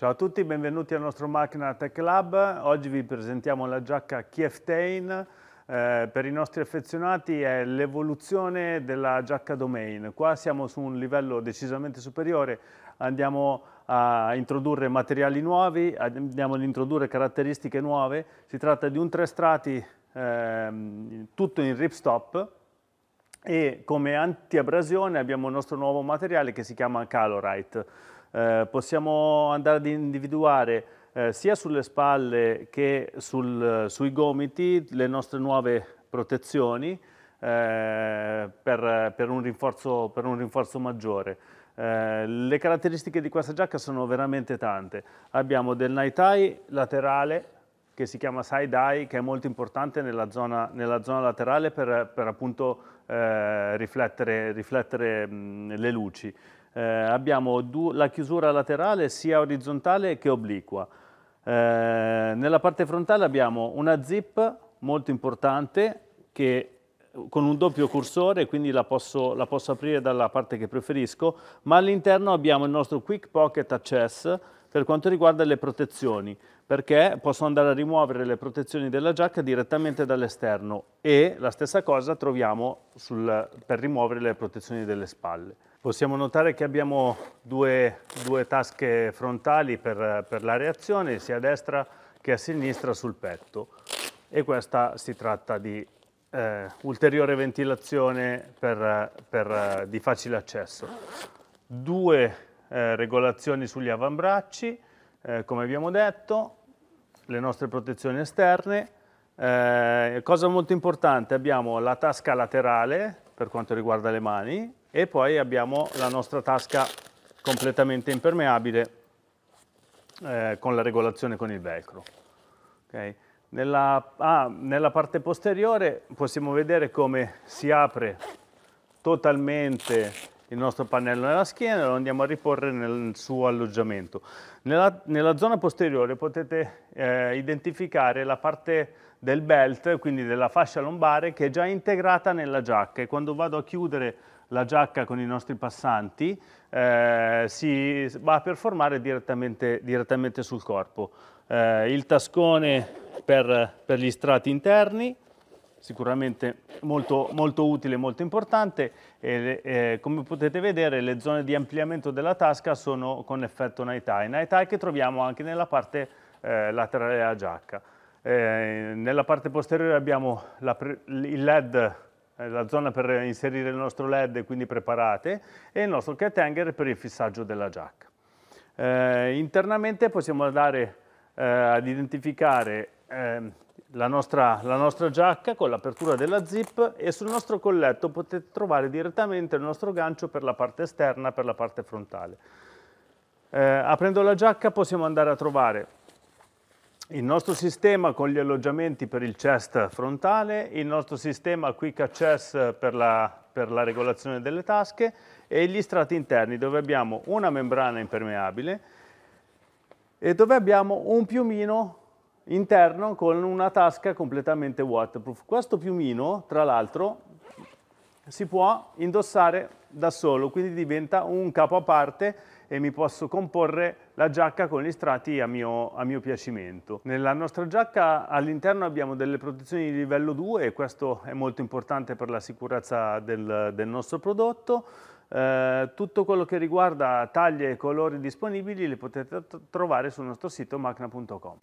Ciao a tutti, benvenuti al nostro Macchina Tech Lab. Oggi vi presentiamo la giacca Kieftain. Eh, per i nostri affezionati è l'evoluzione della giacca Domain. Qua siamo su un livello decisamente superiore, andiamo a introdurre materiali nuovi, andiamo ad introdurre caratteristiche nuove. Si tratta di un tre strati eh, tutto in ripstop e come antiabrasione abbiamo il nostro nuovo materiale che si chiama Calorite. Eh, possiamo andare ad individuare eh, sia sulle spalle che sul, sui gomiti le nostre nuove protezioni eh, per, per, un rinforzo, per un rinforzo maggiore. Eh, le caratteristiche di questa giacca sono veramente tante. Abbiamo del night tie laterale che si chiama side eye che è molto importante nella zona, nella zona laterale per, per appunto eh, riflettere, riflettere mh, le luci eh, abbiamo la chiusura laterale sia orizzontale che obliqua. Eh, nella parte frontale abbiamo una zip molto importante che con un doppio cursore, quindi la posso, la posso aprire dalla parte che preferisco, ma all'interno abbiamo il nostro Quick Pocket Access, per quanto riguarda le protezioni, perché posso andare a rimuovere le protezioni della giacca direttamente dall'esterno e la stessa cosa troviamo sul, per rimuovere le protezioni delle spalle. Possiamo notare che abbiamo due, due tasche frontali per, per la reazione, sia a destra che a sinistra sul petto e questa si tratta di eh, ulteriore ventilazione per, per, eh, di facile accesso. Due eh, regolazioni sugli avambracci, eh, come abbiamo detto, le nostre protezioni esterne. Eh, cosa molto importante, abbiamo la tasca laterale per quanto riguarda le mani e poi abbiamo la nostra tasca completamente impermeabile eh, con la regolazione con il velcro. Okay. Nella, ah, nella parte posteriore possiamo vedere come si apre totalmente il nostro pannello nella schiena e lo andiamo a riporre nel suo alloggiamento. Nella, nella zona posteriore potete eh, identificare la parte del belt, quindi della fascia lombare, che è già integrata nella giacca e quando vado a chiudere la giacca con i nostri passanti eh, si va a performare direttamente, direttamente sul corpo. Eh, il tascone per, per gli strati interni, sicuramente molto, molto utile e molto importante. E, eh, come potete vedere le zone di ampliamento della tasca sono con effetto night eye, night eye che troviamo anche nella parte eh, laterale della giacca. Eh, nella parte posteriore abbiamo la il LED, eh, la zona per inserire il nostro LED, quindi preparate, e il nostro cat hanger per il fissaggio della giacca. Eh, internamente possiamo andare eh, ad identificare Ehm, la, nostra, la nostra giacca con l'apertura della zip e sul nostro colletto potete trovare direttamente il nostro gancio per la parte esterna, per la parte frontale. Eh, aprendo la giacca possiamo andare a trovare il nostro sistema con gli alloggiamenti per il chest frontale, il nostro sistema quick access per la, per la regolazione delle tasche e gli strati interni dove abbiamo una membrana impermeabile e dove abbiamo un piumino interno con una tasca completamente waterproof. Questo piumino, tra l'altro, si può indossare da solo, quindi diventa un capo a parte e mi posso comporre la giacca con gli strati a mio, a mio piacimento. Nella nostra giacca all'interno abbiamo delle protezioni di livello 2 e questo è molto importante per la sicurezza del, del nostro prodotto. Eh, tutto quello che riguarda taglie e colori disponibili li potete trovare sul nostro sito macna.com.